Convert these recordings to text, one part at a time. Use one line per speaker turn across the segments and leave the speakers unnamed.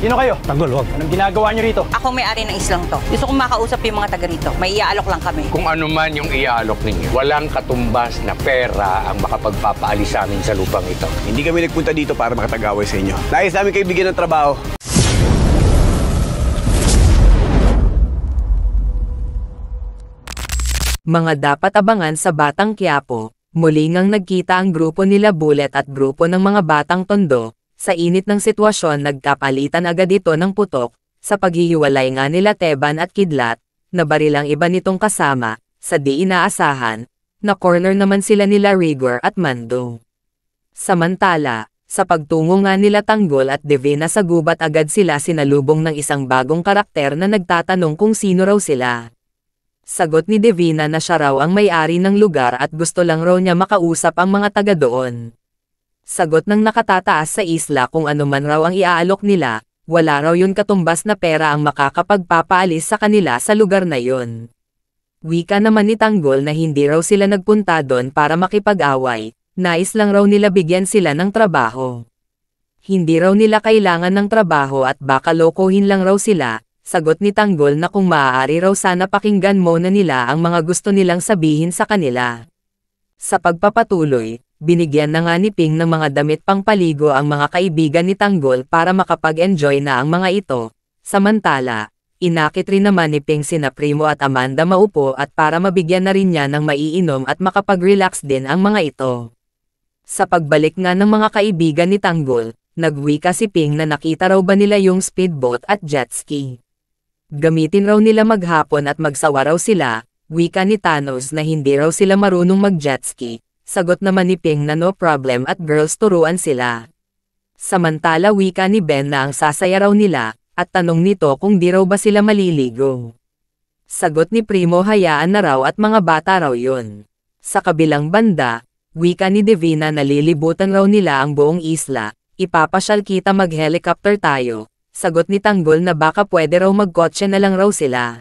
Sino kayo? Tanggol, wag. Anong ginagawa niyo rito? Ako may-ari ng islang to. Gusto kong makausap yung mga taga rito. May iaalok lang kami. Kung ano man yung iaalok ninyo, walang katumbas na pera ang makapagpapaalis sa amin sa lupang ito. Hindi kami nagpunta dito para makatagaway sa inyo. Nais namin kayo bigyan ng trabaho. Mga dapat abangan sa Batang Quiapo. Muli ngang nagkita ang grupo nila Bullet at grupo ng mga Batang Tondo, sa init ng sitwasyon nagkapalitan agad ito ng putok, sa paghihiwalay nga nila Teban at Kidlat, na barilang iba nitong kasama, sa di inaasahan, na corner naman sila nila Rigor at Mando. Samantala, sa pagtungo nga nila Tanggol at Divina sa gubat agad sila sinalubong ng isang bagong karakter na nagtatanong kung sino raw sila. Sagot ni Divina na siya raw ang may-ari ng lugar at gusto lang raw niya makausap ang mga taga doon. Sagot ng nakatataas sa isla kung anuman raw ang iaalok nila, wala raw yun katumbas na pera ang makakapagpapaalis sa kanila sa lugar na yon. Wika naman ni Tanggol na hindi raw sila nagpunta doon para makipag-away, nais lang raw nila bigyan sila ng trabaho. Hindi raw nila kailangan ng trabaho at baka lokohin lang raw sila, sagot ni Tanggol na kung maaari raw sana pakinggan mo na nila ang mga gusto nilang sabihin sa kanila. Sa pagpapatuloy, binigyan na nga ni Ping ng mga damit pangpaligo ang mga kaibigan ni Tanggol para makapag-enjoy na ang mga ito. Samantala, inakit rin naman ni Ping sina Primo at Amanda maupo at para mabigyan na rin niya ng maiinom at makapag-relax din ang mga ito. Sa pagbalik nga ng mga kaibigan ni Tanggol, nagwika si Ping na nakita raw ba nila yung speedboat at jet ski. Gamitin raw nila maghapon at magsawa raw sila, wika ni Thanos na hindi raw sila marunong mag-jet ski, Sagot naman ni Ping na no problem at girls turuan sila. Samantala wika ni Ben na ang sasaya raw nila, at tanong nito kung di raw ba sila maliligo. Sagot ni Primo hayaan na raw at mga bata raw yun. Sa kabilang banda, wika ni Divina na lilibutan raw nila ang buong isla, ipapasyal kita mag-helicopter tayo. Sagot ni Tanggol na baka pwede raw magkotse na lang raw sila.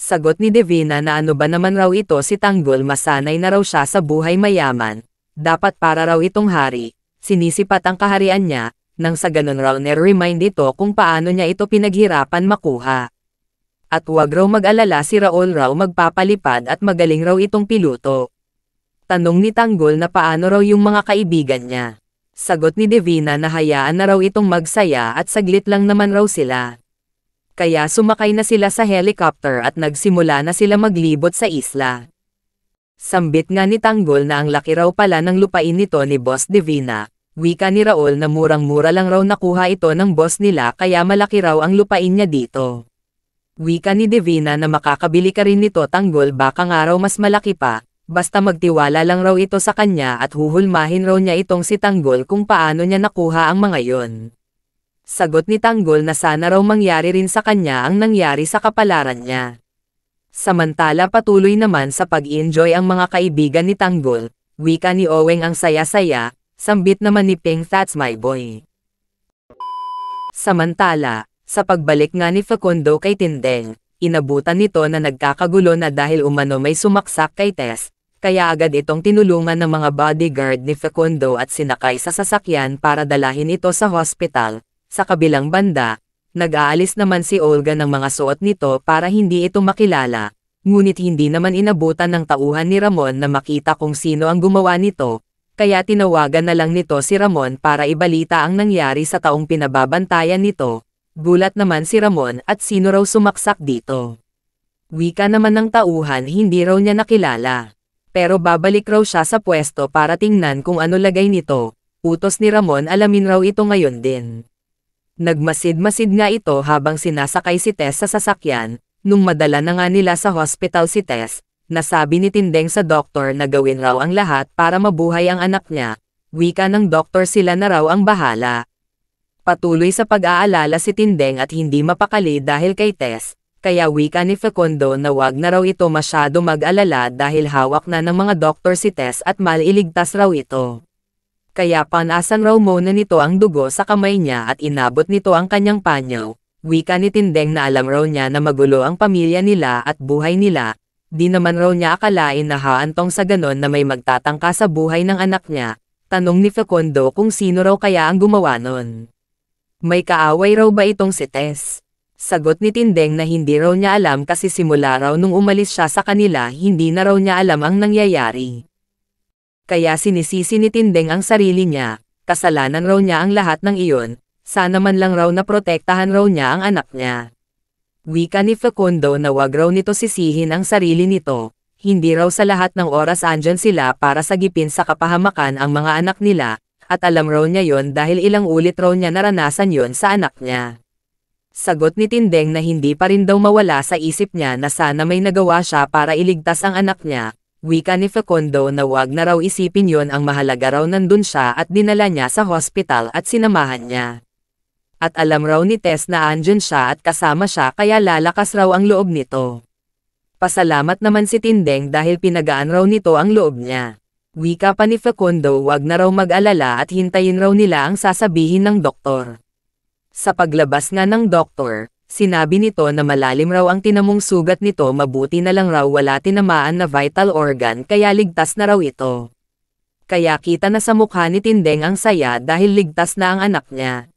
Sagot ni Devina na ano ba naman raw ito si Tanggol masanay na raw siya sa buhay mayaman. Dapat para raw itong hari. Sinisipat ang kaharian niya, nang sa ganun raw nare-remind ito kung paano niya ito pinaghirapan makuha. At huwag raw mag-alala si Raul raw magpapalipad at magaling raw itong piluto. Tanong ni Tanggol na paano raw yung mga kaibigan niya. Sagot ni Devina na hayaan na raw itong magsaya at saglit lang naman raw sila kaya sumakay na sila sa helicopter at nagsimula na sila maglibot sa isla. Sambit nga ni Tanggol na ang laki raw pala ng lupain nito ni Boss Divina, wika ni Raul na murang-mura lang raw nakuha ito ng boss nila kaya malaki raw ang lupain niya dito. Wika ni Divina na makakabili ka rin nito Tanggol baka nga raw mas malaki pa, basta magtiwala lang raw ito sa kanya at huhulmahin raw niya itong si Tanggol kung paano niya nakuha ang mga yon sagot ni Tanggol na sana raw mangyari rin sa kanya ang nangyari sa kapalaran niya. Samantala patuloy naman sa pag-enjoy ang mga kaibigan ni Tanggol, wika ni Oweng ang saya-saya, sambit naman ni Ping That's My Boy. Samantala, sa pagbalik nga ni Facundo kay Tindeng, inabutan nito na nagkakagulo na dahil umano may sumaksak kay Tess, kaya agad itong tinulungan ng mga bodyguard ni Facundo at sinakay sa sasakyan para dalahin ito sa hospital, sa kabilang banda, nag-aalis naman si Olga ng mga suot nito para hindi ito makilala, ngunit hindi naman inabutan ng tauhan ni Ramon na makita kung sino ang gumawa nito, kaya tinawagan na lang nito si Ramon para ibalita ang nangyari sa taong pinababantayan nito. Gulat naman si Ramon at sino raw sumaksak dito. Wika naman ng tauhan hindi raw niya nakilala. Pero babalik raw siya sa pwesto para tingnan kung ano lagay nito. Utos ni Ramon alamin raw ito ngayon din. Nagmasid-masid nga ito habang sinasakay si Tess sa sasakyan, nung madala na nga nila sa hospital si Tess, nasabi ni Tindeng sa doktor na gawin raw ang lahat para mabuhay ang anak niya, wika ng doktor sila na raw ang bahala. Patuloy sa pag-aalala si Tindeng at hindi mapakali dahil kay Tess, kaya wika ni Fecundo na wag na raw ito masyado mag-alala dahil hawak na ng mga doktor si Tess at maliligtas raw ito. Kaya panasan raw muna nito ang dugo sa kamay niya at inabot nito ang kanyang panyo. Wika ni Tindeng na alam raw niya na magulo ang pamilya nila at buhay nila. Di naman raw niya akalain na haantong sa ganon na may magtatangka sa buhay ng anak niya. Tanong ni Fecondo kung sino raw kaya ang gumawa nun. May kaaway raw ba itong si Tess? Sagot ni Tindeng na hindi raw niya alam kasi simula raw nung umalis siya sa kanila hindi na raw niya alam ang nangyayari kaya sinisisi ni Tindeng ang sarili niya, kasalanan raw niya ang lahat ng iyon, sana man lang raw na protektahan raw niya ang anak niya. Wika ni Facundo na wag raw nito sisihin ang sarili nito, hindi raw sa lahat ng oras andyan sila para sagipin sa kapahamakan ang mga anak nila, at alam raw niya yon dahil ilang ulit raw niya naranasan yon sa anak niya. Sagot ni Tindeng na hindi pa rin daw mawala sa isip niya na sana may nagawa siya para iligtas ang anak niya, wika ni Facundo na wag na raw isipin yon ang mahalaga raw nandun siya at dinala niya sa hospital at sinamahan niya. At alam raw ni Tess na andyan siya at kasama siya kaya lalakas raw ang loob nito. Pasalamat naman si Tindeng dahil pinagaan raw nito ang loob niya. Wika pa ni Facundo wag na raw mag-alala at hintayin raw nila ang sasabihin ng doktor. Sa paglabas nga ng doktor, Sinabi nito na malalim raw ang tinamong sugat nito mabuti na lang raw wala tinamaan na vital organ kaya ligtas na raw ito. Kaya kita na sa mukha ni Tindeng ang saya dahil ligtas na ang anak niya.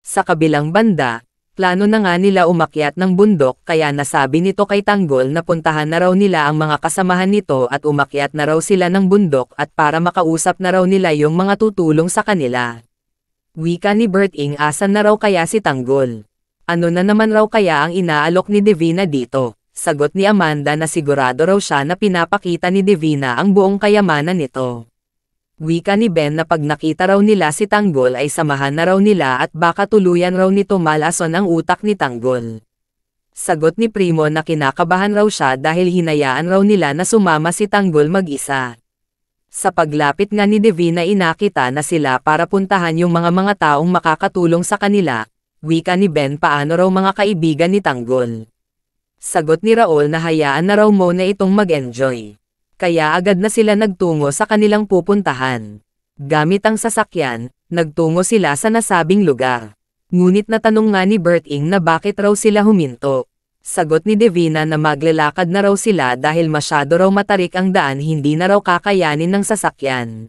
Sa kabilang banda, plano na nga nila umakyat ng bundok kaya nasabi nito kay Tanggol na puntahan na raw nila ang mga kasamahan nito at umakyat na raw sila ng bundok at para makausap na raw nila yung mga tutulong sa kanila. Wika ni Berting asan na raw kaya si Tanggol. Ano na naman raw kaya ang inaalok ni Divina dito? Sagot ni Amanda na sigurado raw siya na pinapakita ni Divina ang buong kayamanan nito. Wika ni Ben na pag nakita raw nila si Tanggol ay samahan na raw nila at baka tuluyan raw nito malason ang utak ni Tanggol. Sagot ni Primo na kinakabahan raw siya dahil hinayaan raw nila na sumama si Tanggol mag-isa. Sa paglapit nga ni Divina inakita na sila para puntahan yung mga mga taong makakatulong sa kanila, Wika ni Ben paano raw mga kaibigan ni Tanggol. Sagot ni Raul na hayaan na raw mo na itong mag-enjoy. Kaya agad na sila nagtungo sa kanilang pupuntahan. Gamit ang sasakyan, nagtungo sila sa nasabing lugar. Ngunit natanong nga ni Bert Ing na bakit raw sila huminto. Sagot ni Devina na maglalakad na raw sila dahil masyado raw matarik ang daan hindi na raw kakayanin ng sasakyan.